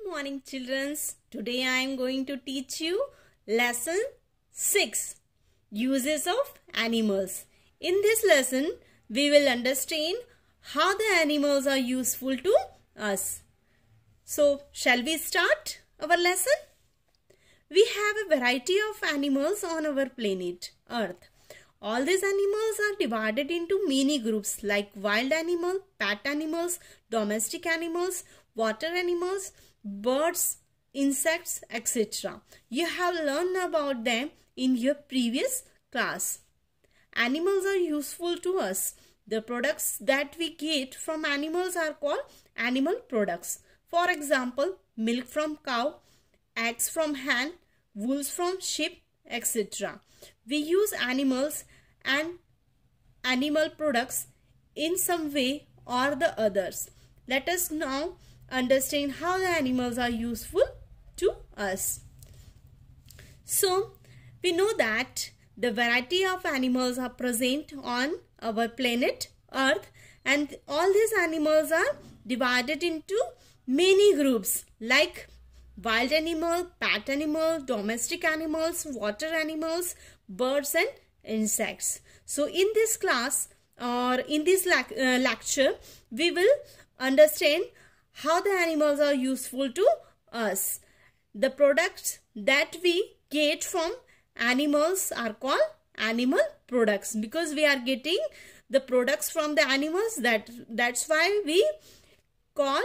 Good morning childrens. Today I am going to teach you lesson 6 uses of animals. In this lesson we will understand how the animals are useful to us. So shall we start our lesson? We have a variety of animals on our planet earth. All these animals are divided into many groups like wild animals, pet animals, domestic animals, water animals, birds, insects, etc. You have learned about them in your previous class. Animals are useful to us. The products that we get from animals are called animal products. For example, milk from cow, eggs from hen, wool from sheep, etc. We use animals and animal products in some way or the others. Let us now understand how the animals are useful to us. So, we know that the variety of animals are present on our planet Earth and all these animals are divided into many groups like wild animal, pet animal, domestic animals, water animals, birds and insects. So in this class or in this le uh, lecture, we will understand how the animals are useful to us. The products that we get from animals are called animal products because we are getting the products from the animals that that's why we call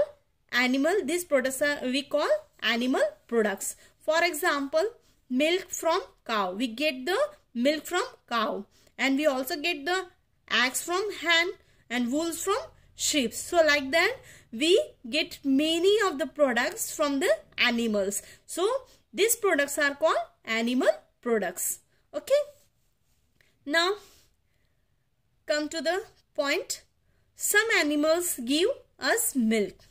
animal these products are, we call animal products for example milk from cow we get the milk from cow and we also get the eggs from hen and wool from sheep. So like that we get many of the products from the animals. So these products are called animal products. Okay. Now come to the point. Some animals give us milk.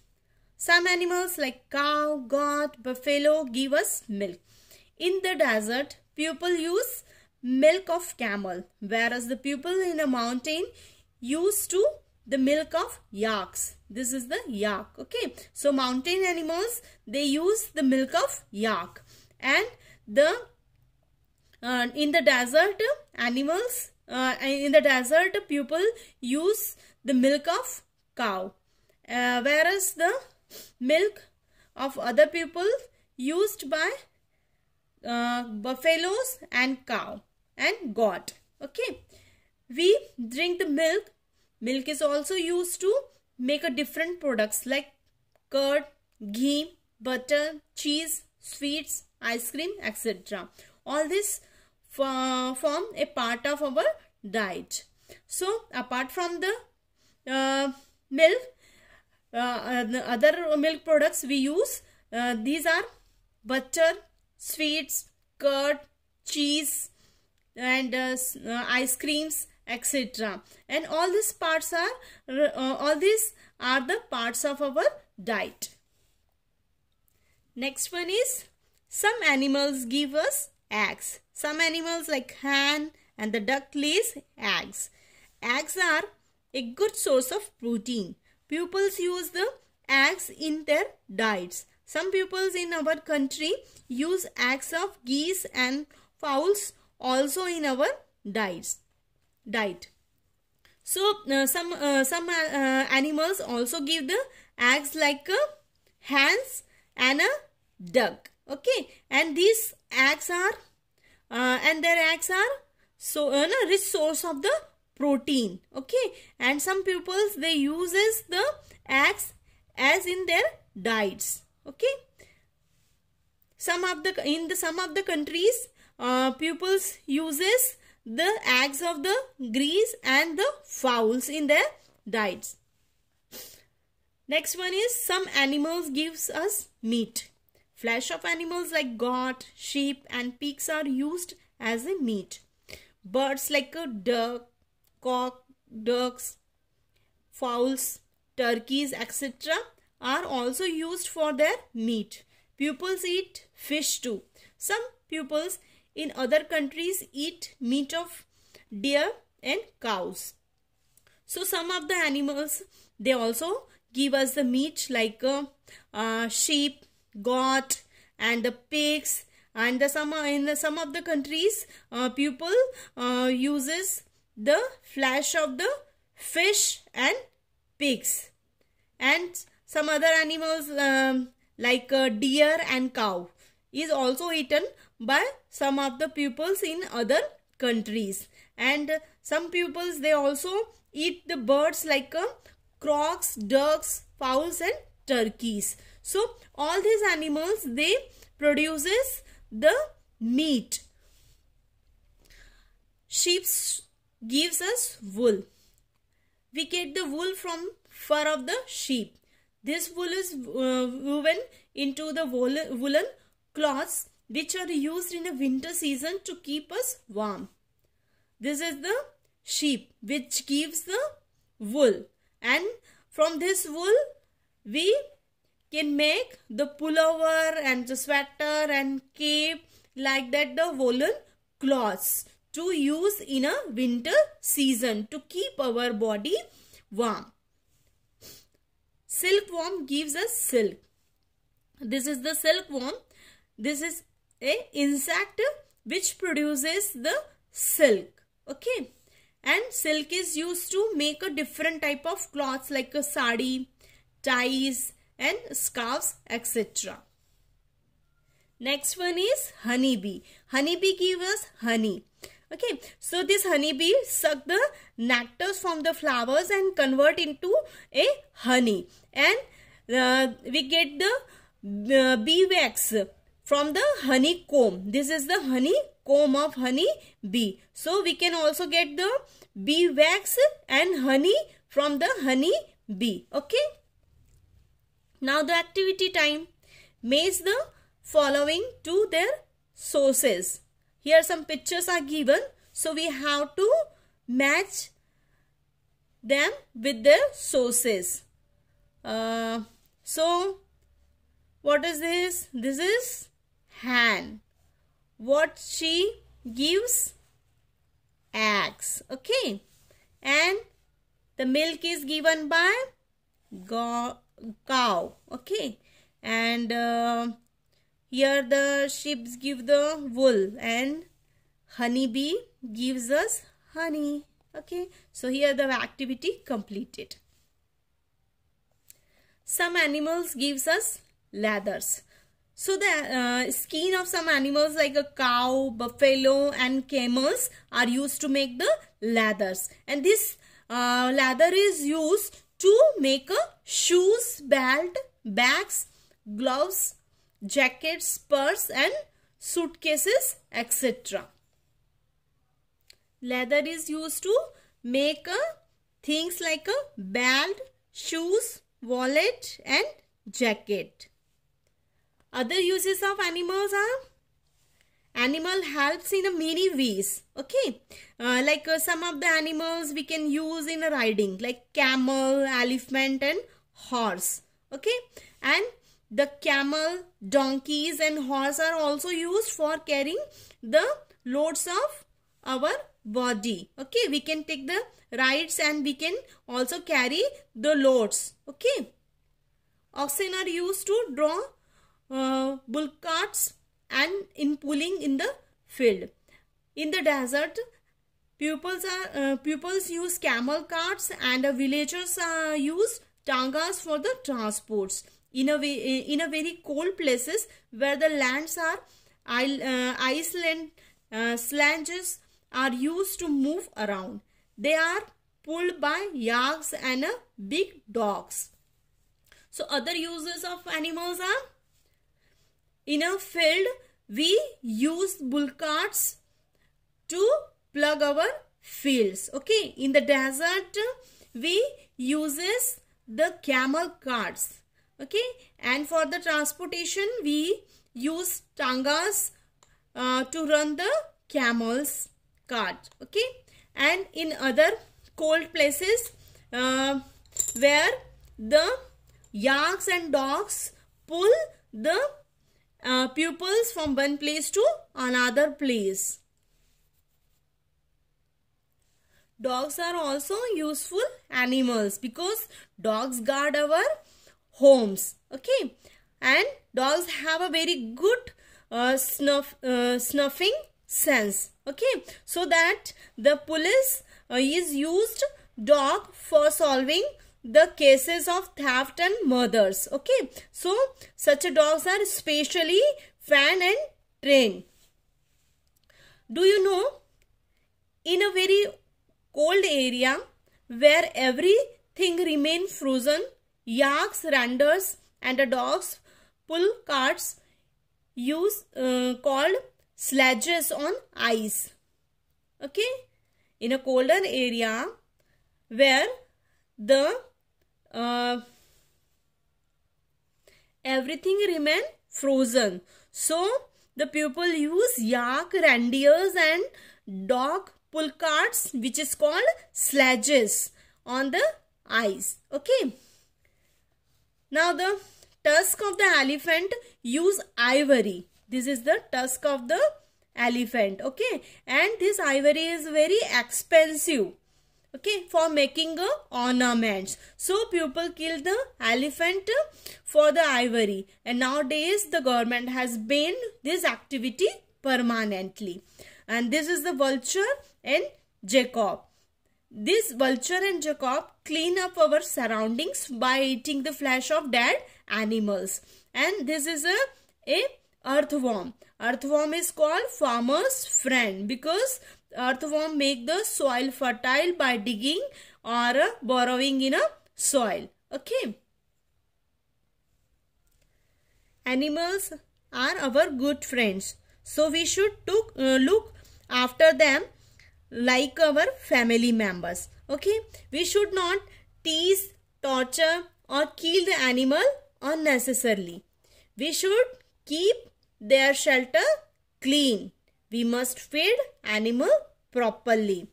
Some animals like cow, goat, buffalo give us milk. In the desert, people use milk of camel, whereas the people in a mountain used to the milk of yaks. This is the yak. Okay. So mountain animals, they use the milk of yak. And the uh, in the desert, animals, uh, in the desert, people use the milk of cow. Uh, whereas the milk of other people used by uh, buffaloes and cow and goat. Okay. We drink the milk Milk is also used to make a different products like curd, ghee, butter, cheese, sweets, ice cream, etc. All this uh, form a part of our diet. So, apart from the uh, milk, uh, the other milk products we use, uh, these are butter, sweets, curd, cheese and uh, ice creams etc and all these parts are uh, all these are the parts of our diet next one is some animals give us eggs some animals like hen and the duck lays eggs eggs are a good source of protein pupils use the eggs in their diets some pupils in our country use eggs of geese and fowls also in our diets died. So uh, some uh, some uh, animals also give the eggs like a hens and a duck. Okay, and these eggs are uh, and their eggs are so uh, a rich source of the protein. Okay, and some pupils they uses the eggs as in their diets. Okay, some of the in the some of the countries uh, pupils uses the eggs of the grease and the fowls in their diets. Next one is some animals gives us meat. Flesh of animals like goat, sheep and pigs are used as a meat. Birds like a duck, cock, ducks, fowls, turkeys etc. are also used for their meat. Pupils eat fish too. Some pupils in other countries eat meat of deer and cows. So some of the animals they also give us the meat like uh, uh, sheep, goat and the pigs and the some in the, some of the countries uh, people uh, uses the flesh of the fish and pigs and some other animals um, like uh, deer and cow is also eaten by some of the pupils in other countries and some pupils they also eat the birds like uh, crocs ducks fowls and turkeys so all these animals they produces the meat sheep gives us wool we get the wool from fur of the sheep this wool is uh, woven into the woolen cloths which are used in the winter season to keep us warm. This is the sheep which gives the wool and from this wool we can make the pullover and the sweater and cape like that the woolen cloths to use in a winter season to keep our body warm. Silkworm gives us silk. This is the silkworm this is a insect which produces the silk. Okay. And silk is used to make a different type of cloths like a sari, ties and scarves etc. Next one is honeybee. Honeybee gives us honey. Okay, so this honeybee suck the nectars from the flowers and convert into a honey. And uh, we get the uh, bee wax from the honeycomb. This is the honeycomb of honey bee. So we can also get the bee wax and honey from the honey bee. Okay. Now the activity time. Match the following to their sources. Here some pictures are given. So we have to match them with their sources. Uh, so what is this? This is hand. What she gives? Eggs. Okay. And the milk is given by cow. Okay. And uh, here the sheep give the wool and honeybee gives us honey. Okay. So here the activity completed. Some animals gives us leathers. So the uh, skin of some animals like a cow, buffalo and camels are used to make the leathers. And this uh, leather is used to make a shoes, belt, bags, gloves, jackets, purse and suitcases etc. Leather is used to make a, things like a belt, shoes, wallet and jacket. Other uses of animals are animal helps in many ways okay uh, like uh, some of the animals we can use in riding like camel elephant and horse okay and the camel donkeys and horse are also used for carrying the loads of our body okay we can take the rides and we can also carry the loads okay oxen are used to draw uh, bull carts and in pulling in the field. In the desert, pupils are uh, pupils use camel carts and uh, villagers uh, use tangas for the transports. In a way, uh, in a very cold places where the lands are Iceland uh, uh, slanges are used to move around. They are pulled by yaks and big dogs. So other uses of animals are in a field we use bull carts to plug our fields okay in the desert we uses the camel carts okay and for the transportation we use tangas uh, to run the camels cart okay and in other cold places uh, where the yaks and dogs pull the uh, pupils from one place to another place. Dogs are also useful animals because dogs guard our homes. Okay. And dogs have a very good uh, snuff, uh, snuffing sense. Okay. So that the police uh, is used dog for solving the cases of theft and murders. Okay. So, such dogs are specially fan and trained. Do you know, in a very cold area where everything remain frozen, yaks, renders and the dogs pull carts use uh, called sledges on ice. Okay. In a colder area where the uh, everything remain frozen so the people use yak reindeers and dog pull carts which is called sledges on the ice okay now the tusk of the elephant use ivory this is the tusk of the elephant okay and this ivory is very expensive okay for making uh, ornaments so people killed the elephant for the ivory and nowadays the government has banned this activity permanently and this is the vulture and jacob this vulture and jacob clean up our surroundings by eating the flesh of dead animals and this is a a earthworm earthworm is called farmer's friend because earthworm make the soil fertile by digging or uh, burrowing in a soil. Okay. Animals are our good friends. So we should took, uh, look after them like our family members. Okay. We should not tease, torture or kill the animal unnecessarily. We should keep their shelter clean. We must feed animal properly.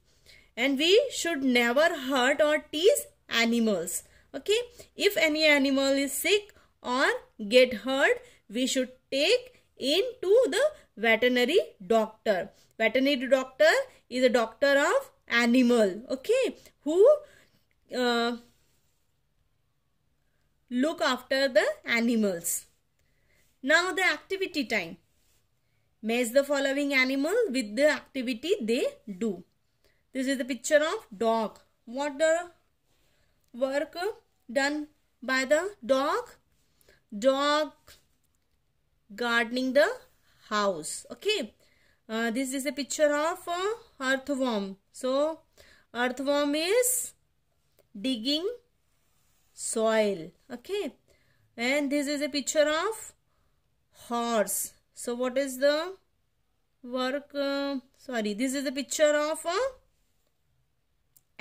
And we should never hurt or tease animals. Okay. If any animal is sick or get hurt, we should take into the veterinary doctor. Veterinary doctor is a doctor of animal. Okay. Who uh, look after the animals. Now the activity time. Match the following animal with the activity they do. This is the picture of dog. What the work done by the dog? Dog gardening the house. Okay. Uh, this is a picture of uh, earthworm. So, earthworm is digging soil. Okay. And this is a picture of horse. So what is the work? Uh, sorry, this is the picture of a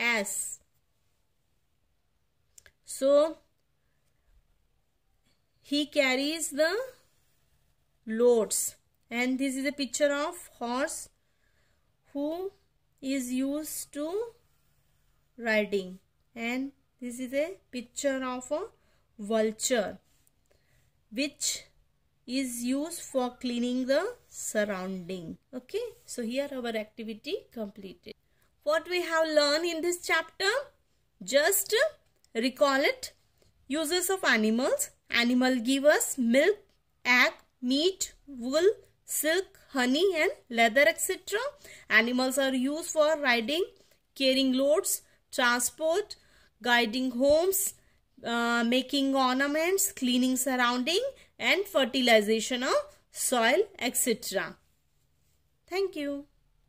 ass. So he carries the loads and this is a picture of horse who is used to riding and this is a picture of a vulture which is used for cleaning the surrounding. Okay, so here our activity completed. What we have learned in this chapter? Just recall it. Uses of animals. Animal give us milk, egg, meat, wool, silk, honey and leather etc. Animals are used for riding, carrying loads, transport, guiding homes, uh, making ornaments, cleaning surrounding and fertilization of soil etc. Thank you.